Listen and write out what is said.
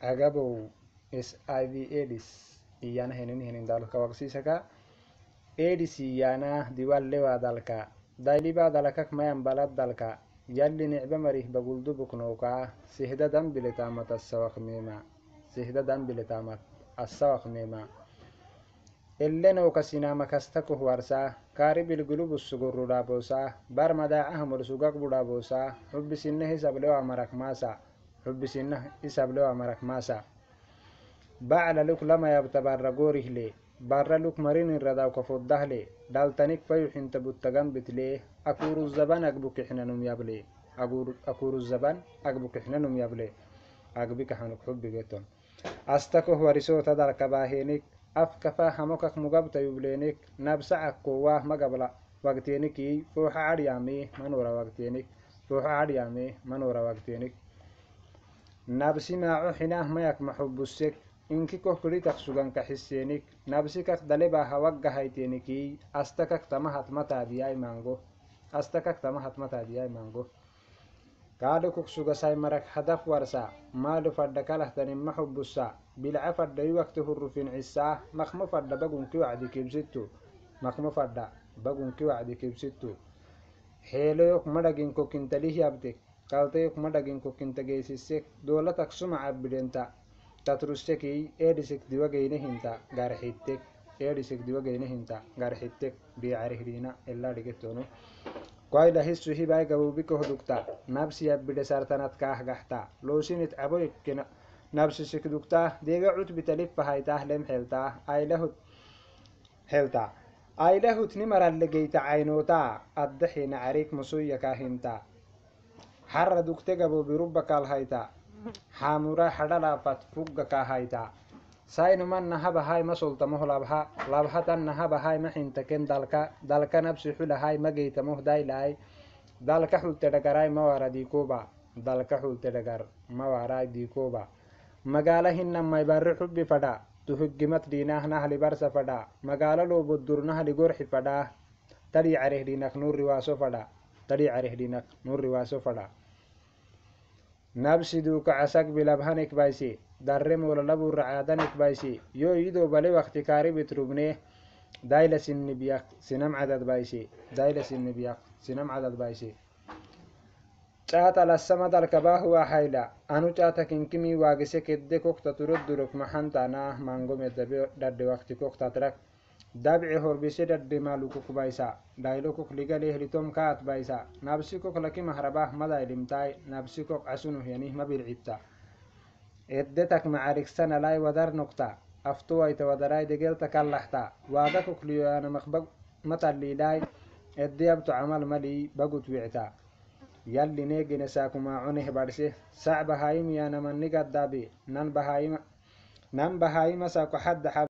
agabow HIV AIDS iyana heynin heynin dalka waqsisaka AIDS iyana diwal lewa dalka dailiba dalakak mayan balad dalka yalli nicba marih baguldubuknouka sihda dambile tamat asawakmima sihda dambile tamat asawakmima elenouka kasta kuhwarsa kaaribilgulubu bar madaacahmol sugag budhaabosa hubisinehisablewa marakmaasa حبسينه إساب لو أمرك ماسا بعد لك لما يبتبار غوريه لي بار لك مرين رداو كفوده لي دالتنك فيحن تبتغن بتليه أكور الزبان أكبك إحنا نم يبلي أكور الزبان أكبك إحنا نم يبلي أكبك حنك حبي جيتون أستكه ورسو تدار كباهينك أفكفا حموكك مقبت يبلينك نبسعك قواه مقبلا وقتينك فوح عريامي منورة وقتينك فوح عريامي منورة وقتينك nabsi maacu xinaah mayak maxubusek inki koh koritak suganka xisenik nabsikak daleba hawaggahaitenikiy astakak tamahat mataadiyai mango astakak tamahat mataadiyai mango kaadhokuk sugasai marak hadaf warsa maalu fadha kalahtanin maxubusa bilca fadha yuwakti cisaa maqmo fadha bagunki wacdi kibsittu maqmo fadha bagunki wacdi kibsittu heeloyok madhaginkokintalih kaltayuk madhagin kukintageysisek dowlatak sumaca bidhenta tatrustekii eedhisek diwageynehinta garxittek eedhisek diwageynehinta garxittek biicarihdhiina ilaa dhigetono koyda hisu hibai gabubikohdugta nabsiya bidhe sartanadkaah gahta loosinit caboykkena nabsisikdugtaah deega cutbitalifahaytaah lem xeltaah aylahud xeltaa aylahutni marallegeyta caynootaa addaxina carig musuyakahinta harra dugte gaboobi rubba kaalhayta haamuraa hadha dhaafat fugga kaahayta saainuman nahabahay ma labha labhatan nahabahay ma xintaken dalka dalka nabsi xulahay ma geytamoh daylaay dalka xulte dhagaray mawara diikoba dalka xulte dhagar mawaraa diikoba magaala hinamay barri xubbi fadha tuhuggimad dhiinah nahli barsa fadha magaala loobodur nahli gorxi fadhaah tadhii careh dhiinak nuurriwaaso fadha tadhii careh dhiinak nuurriwaaso fadha nabsiduu kacasak bilabhan ikbaysi darre moolalabuurra caadan ikbaysi yoo idoo bale wakti kaaribit rubnee daayla sinnibiyak sinam cadad baysi daayla sinnibiyak sinam cadad baysi caata lassama dalkabaa huwa hayla anu caata kinkimii waagise kedde kokta turod durok maxantanaa mangomeddabe dhadhe wakti koktatrak dabci horbiise dhadhimaa lukukba isa dhaylokuk ligalih litomka atba isa nabsikok lakima harabah maday dhimtaay nabsikok casunuh yanih mabircibta eddetak macarigsan alay wadar nokta aftuwayta wadaray degelta kallaxta waagakok liyoanamaq mataliilaay eddiyabtu camal malii bagut wicta yalli neegenesaakumaaconeh badhse sac bahaayim yaanamannigaddaabi nan bahaayima saa koxaddaxa